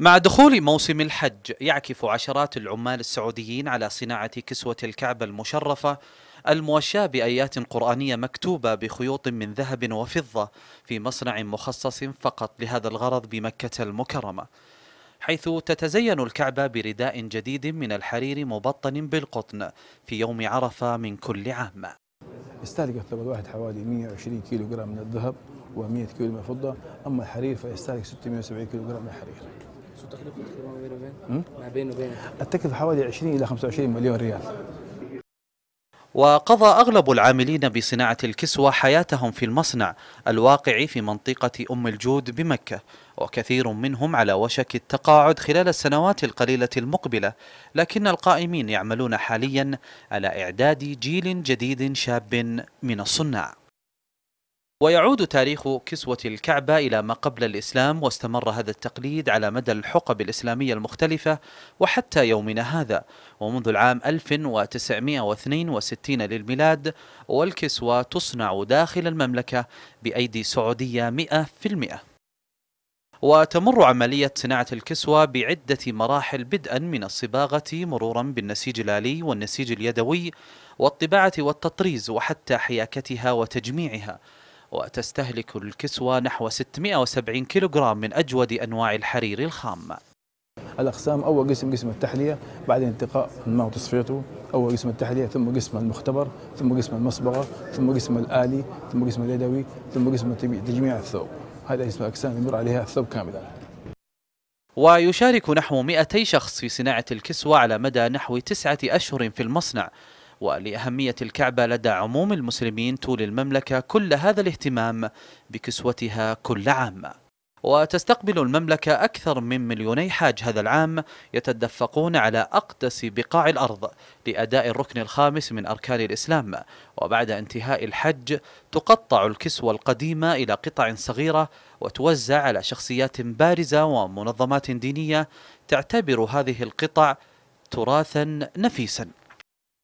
مع دخول موسم الحج يعكف عشرات العمال السعوديين على صناعة كسوة الكعبة المشرفة الموشاة بأيات قرآنية مكتوبة بخيوط من ذهب وفضة في مصنع مخصص فقط لهذا الغرض بمكة المكرمة حيث تتزين الكعبة برداء جديد من الحرير مبطن بالقطن في يوم عرفة من كل عام يستهلك الثوب الواحد حوالي 120 كيلو جرام من الذهب و100 كيلو من الفضة أما الحرير فيستهلك 670 كيلو جرام من الحرير شو تكلفته ما بينه وبين؟ ما بينه وبين التكلفه حوالي 20 الى 25 مليون ريال وقضى أغلب العاملين بصناعة الكسوة حياتهم في المصنع الواقع في منطقة أم الجود بمكة وكثير منهم على وشك التقاعد خلال السنوات القليلة المقبلة لكن القائمين يعملون حاليا على إعداد جيل جديد شاب من الصناع ويعود تاريخ كسوة الكعبة إلى ما قبل الإسلام واستمر هذا التقليد على مدى الحقب الإسلامية المختلفة وحتى يومنا هذا ومنذ العام 1962 للميلاد والكسوة تصنع داخل المملكة بأيدي سعودية 100% وتمر عملية صناعة الكسوة بعدة مراحل بدءا من الصباغة مرورا بالنسيج الآلي والنسيج اليدوي والطباعة والتطريز وحتى حياكتها وتجميعها وتستهلك الكسوة نحو 670 كيلوغرام من أجود أنواع الحرير الخام الأقسام أول قسم قسم التحلية بعدين انتقاء الماء وتصفيته أول قسم التحلية ثم قسم المختبر ثم قسم المصبغة ثم قسم الآلي ثم قسم اليدوي ثم قسم تجميع الثوب هذه اسم الأقسام يمر عليها الثوب كاملا ويشارك نحو 200 شخص في صناعة الكسوة على مدى نحو تسعة أشهر في المصنع ولأهمية الكعبة لدى عموم المسلمين طول المملكة كل هذا الاهتمام بكسوتها كل عام وتستقبل المملكة أكثر من مليوني حاج هذا العام يتدفقون على أقدس بقاع الأرض لأداء الركن الخامس من أركان الإسلام وبعد انتهاء الحج تقطع الكسوة القديمة إلى قطع صغيرة وتوزع على شخصيات بارزة ومنظمات دينية تعتبر هذه القطع تراثا نفيسا